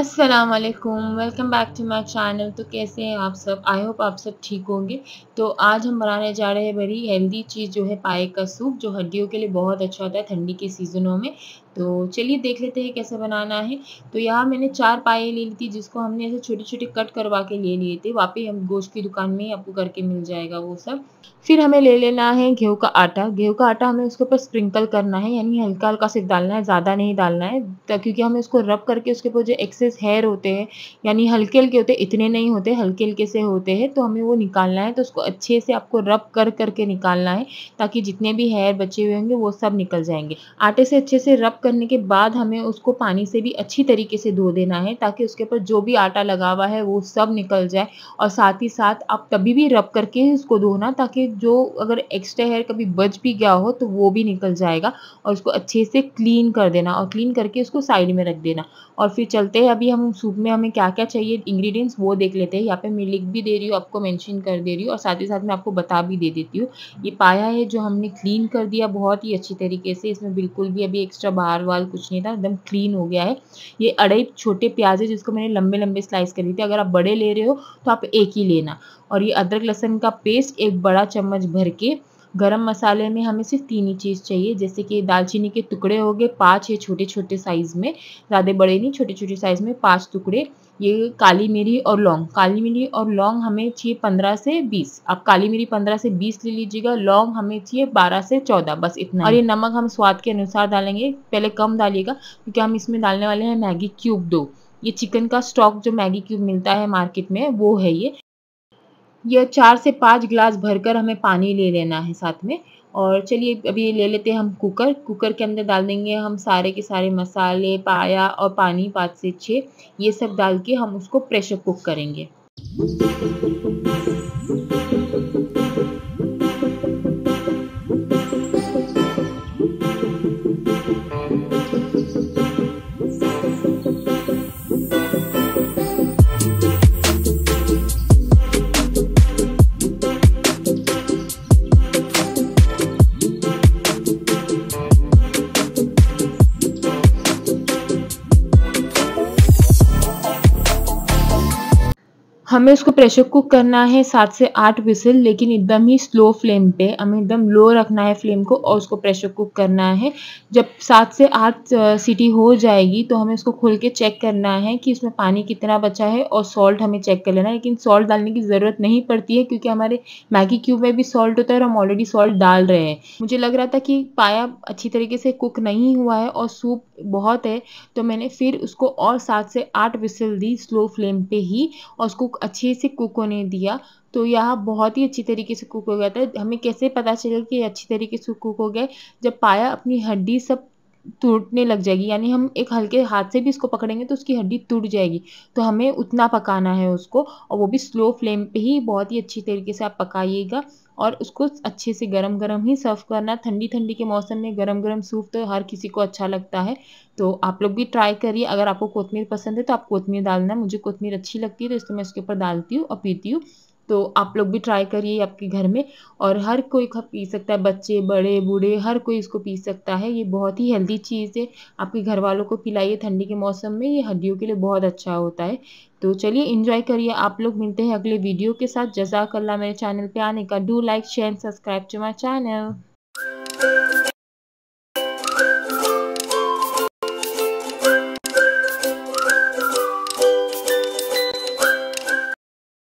अस्सलाम वालेकुम welcome back to my channel तो कैसे हैं आप सब आई होप आप सब ठीक होंगे तो आज हम बनाने जा रहे हैं बड़ी हेल्दी चीज़ जो है पाए का सूप जो हड्डियों के लिए बहुत अच्छा होता है ठंडी के सीज़नों में तो चलिए देख लेते हैं कैसे बनाना है तो यहाँ मैंने चार पाए ले ली थी जिसको हमने ऐसे छोटे छोटे कट करवा के ले लिए थे वापस हम गोश्त की दुकान में आपको करके मिल जाएगा वो सब फिर हमें ले लेना है गेहूँ का आटा गेहूँ का आटा हमें उसके ऊपर स्प्रिंकल करना है यानी हल्का हल्का सिर्फ डालना है ज़्यादा नहीं डालना है क्योंकि हमें उसको रब करके उसके ऊपर जो एक्सेस हेयर होते हैं यानी हल्के हल्के होते इतने नहीं होते हल्के हल्के से होते हैं तो हमें वो निकालना है तो उसको अच्छे से आपको रब कर करके निकालना है ताकि जितने भी हेयर बचे हुए होंगे वो सब निकल जाएंगे आटे से अच्छे से रब करने के बाद हमें उसको पानी से भी अच्छी तरीके से धो देना है ताकि उसके ऊपर जो भी आटा लगा हुआ है वो सब निकल जाए और साथ ही साथ आप तभी भी रब करके उसको धोना ताकि जो अगर एक्स्ट्रा हेयर कभी बच भी गया हो तो वो भी निकल जाएगा और उसको अच्छे से क्लीन कर देना और क्लीन करके उसको साइड में रख देना और फिर चलते हैं अभी हम सूप में हमें क्या क्या चाहिए इंग्रेडिएंट्स वो देख लेते हैं यहाँ पे मैं लिख भी दे रही हूँ आपको मेंशन कर दे रही हूँ और साथ ही साथ मैं आपको बता भी दे देती हूँ ये पाया है जो हमने क्लीन कर दिया बहुत ही अच्छी तरीके से इसमें बिल्कुल भी अभी एक्स्ट्रा बाहर बाल वाल कुछ नहीं था एकदम क्लीन हो गया है ये अढ़ाई छोटे प्याज है जिसको मैंने लंबे लंबे स्लाइस करी थी अगर आप बड़े ले रहे हो तो आप एक ही लेना और ये अदरक लहसन का पेस्ट एक बड़ा चम्मच भर के गरम मसाले में हमें सिर्फ तीन ही चीज़ चाहिए जैसे कि दालचीनी के टुकड़े हो गए पाँच है छोटे छोटे साइज़ में ज़्यादा बड़े नहीं छोटे छोटे साइज़ में पाँच टुकड़े ये काली मिरी और लौंग काली मिरी और लौंग हमें चाहिए पंद्रह से बीस आप काली मिरी पंद्रह से बीस ले लीजिएगा लौंग हमें चाहिए बारह से चौदह बस इतना और ये नमक हम स्वाद के अनुसार डालेंगे पहले कम डालिएगा क्योंकि हम इसमें डालने वाले हैं मैगी क्यूब दो ये चिकन का स्टॉक जो मैगी क्यूब मिलता है मार्केट में वो है ये यह चार से पाँच गिलास भरकर हमें पानी ले लेना है साथ में और चलिए अभी ले लेते हैं हम कुकर कुकर के अंदर डाल देंगे हम सारे के सारे मसाले पाया और पानी पाँच से छः ये सब डाल के हम उसको प्रेशर कुक करेंगे हमें इसको प्रेशर कुक करना है सात से आठ विसल लेकिन एकदम ही स्लो फ्लेम पे हमें एकदम लो रखना है फ्लेम को और उसको प्रेशर कुक करना है जब सात से आठ सीटी हो जाएगी तो हमें उसको खोल के चेक करना है कि इसमें पानी कितना बचा है और सॉल्ट हमें चेक कर लेना है लेकिन सॉल्ट डालने की ज़रूरत नहीं पड़ती है क्योंकि हमारे मैगी क्यूब में भी सॉल्ट होता है और हम ऑलरेडी सॉल्ट डाल रहे हैं मुझे लग रहा था कि पाया अच्छी तरीके से कुक नहीं हुआ है और सूप बहुत है तो मैंने फिर उसको और सात से आठ विसल दी स्लो फ्लेम पर ही और उसको अच्छे से कुक होने दिया तो यह बहुत ही अच्छी तरीके से कुक हो गया था हमें कैसे पता चला कि अच्छी तरीके से कुक हो गए जब पाया अपनी हड्डी सब टूटने लग जाएगी यानी हम एक हल्के हाथ से भी इसको पकड़ेंगे तो उसकी हड्डी टूट जाएगी तो हमें उतना पकाना है उसको और वो भी स्लो फ्लेम पे ही बहुत ही अच्छी तरीके से आप पकाइएगा और उसको अच्छे से गरम गरम ही सर्व करना ठंडी ठंडी के मौसम में गरम गरम सूप तो हर किसी को अच्छा लगता है तो आप लोग भी ट्राई करिए अगर आपको कोतमीर पसंद है तो आप कोतमीर डालना मुझे कोतमीर अच्छी लगती है तो इसलिए मैं इसके ऊपर डालती हूँ और पीती हूँ तो आप लोग भी ट्राई करिए आपके घर में और हर कोई पी सकता है बच्चे बड़े बूढ़े हर कोई इसको पी सकता है ये बहुत ही हेल्दी चीज़ है आपके घर वालों को पिलाइए ठंडी के मौसम में ये हड्डियों के लिए बहुत अच्छा होता है तो चलिए इन्जॉय करिए आप लोग मिलते हैं अगले वीडियो के साथ जजाकल्ला मेरे चैनल पर आने का do like share subscribe to my channel